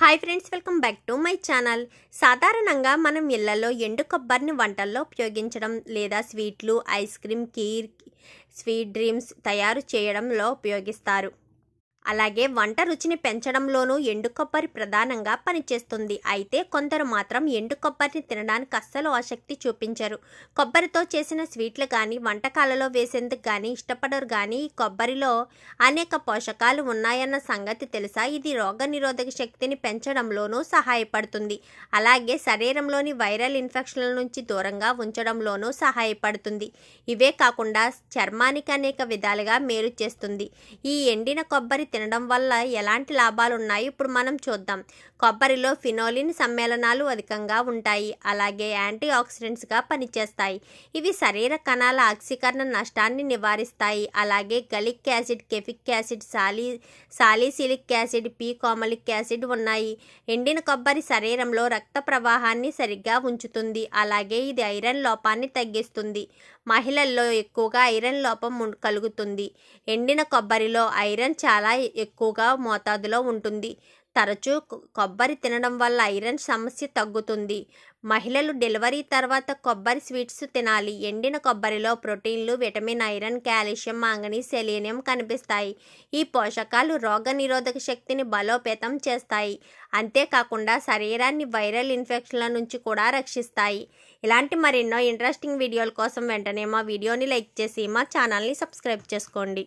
hi friends welcome back to my channel సాధారణంగా మనం ఇళ్లలో ఎండు కొబ్బరిని వంటల్లో ఉపయోగించడం లేదా స్వీట్లు ice cream kheer sweet dreams తయారు చేయడంలో ఉపయోగిస్తారు అలాగే వంట రుచిని పెంచడంలోనూ ఎండు కొబ్బరి ప్రధానంగా పనిచేస్తుంది అయితే కొందరు మాత్రం ఎండు కొబ్బరిని తినడానికి అస్సలు ఆసక్తి చూపించరు కొబ్బరితో చేసిన స్వీట్లు కానీ వంటకాలలో వేసేందుకు కానీ ఇష్టపడరు కానీ ఈ కొబ్బరిలో అనేక పోషకాలు ఉన్నాయన్న సంగతి తెలుసా ఇది రోగనిరోధక శక్తిని పెంచడంలోనూ సహాయపడుతుంది అలాగే శరీరంలోని వైరల్ ఇన్ఫెక్షన్ల నుంచి దూరంగా ఉంచడంలోనూ సహాయపడుతుంది ఇవే కాకుండా చర్మానికి అనేక విధాలుగా మేలు చేస్తుంది ఈ ఎండిన కొబ్బరి తినడం వల్ల ఎలాంటి లాభాలు ఉన్నాయి ఇప్పుడు మనం చూద్దాం కొబ్బరిలో ఫినోలిన్ సమ్మేళనాలు అధికంగా ఉంటాయి అలాగే యాంటీ ఆక్సిడెంట్స్గా పనిచేస్తాయి ఇవి శరీర కణాల ఆక్సీకరణ నష్టాన్ని నివారిస్తాయి అలాగే గలిక్ యాసిడ్ కెఫిక్ యాసిడ్ సాలీ salicylic acid P coumaric acid ఉన్నాయి ఎండిన కొబ్బరి శరీరంలో రక్త ప్రవాహాన్ని సరిగ్గా ఉంచుతుంది అలాగే ఇది ఐరన్ లోపాన్ని తగ్గిస్తుంది మహిళల్లో ఎక్కువగా ఐరన్ లోపం కలుగుతుంది ఎండిన కొబ్బరిలో ఐరన్ చాలా ఎక్కువగా మోతాదులో ఉంటుంది తరచూ కొబ్బరి తినడం వల్ల ఐరన్ సమస్య తగ్గుతుంది మహిళలు డెలివరీ తర్వాత కొబ్బరి స్వీట్స్ తినాలి ఎండిన కొబ్బరిలో ప్రోటీన్లు vitamin iron calcium manganese selenium కనిపిస్తాయి ఈ పోషకాలు రోగనిరోధక శక్తిని బలోపేతం చేస్తాయి అంతేకాకుండా శరీరాన్ని వైరల్ ఇన్ఫెక్షన్ల నుంచి కూడా రక్షిస్తాయి ఇలాంటి మరెన్నో ఇంట్రెస్టింగ్ వీడియోల కోసం వెంటనే మా వీడియోని లైక్ చేసి మా ఛానల్ని సబ్స్క్రైబ్ చేసుకోండి